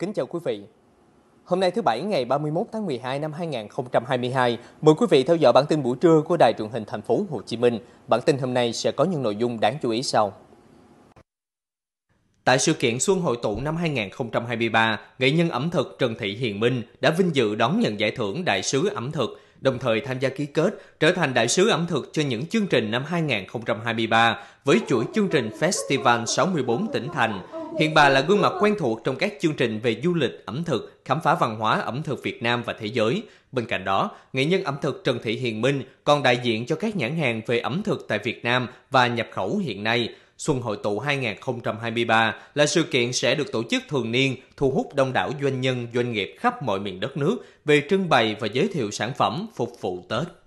kính chào quý vị. Hôm nay thứ Bảy ngày 31 tháng 12 năm 2022, mời quý vị theo dõi bản tin buổi trưa của Đài truyền hình thành phố Hồ Chí Minh. Bản tin hôm nay sẽ có những nội dung đáng chú ý sau. Tại sự kiện Xuân Hội tụ năm 2023, nghệ nhân ẩm thực Trần Thị Hiền Minh đã vinh dự đón nhận giải thưởng Đại sứ ẩm thực, đồng thời tham gia ký kết trở thành đại sứ ẩm thực cho những chương trình năm 2023 với chuỗi chương trình Festival 64 tỉnh thành Hiện bà là gương mặt quen thuộc trong các chương trình về du lịch, ẩm thực, khám phá văn hóa ẩm thực Việt Nam và thế giới. Bên cạnh đó, nghệ nhân ẩm thực Trần Thị Hiền Minh còn đại diện cho các nhãn hàng về ẩm thực tại Việt Nam và nhập khẩu hiện nay. Xuân Hội tụ 2023 là sự kiện sẽ được tổ chức thường niên, thu hút đông đảo doanh nhân, doanh nghiệp khắp mọi miền đất nước về trưng bày và giới thiệu sản phẩm phục vụ Tết.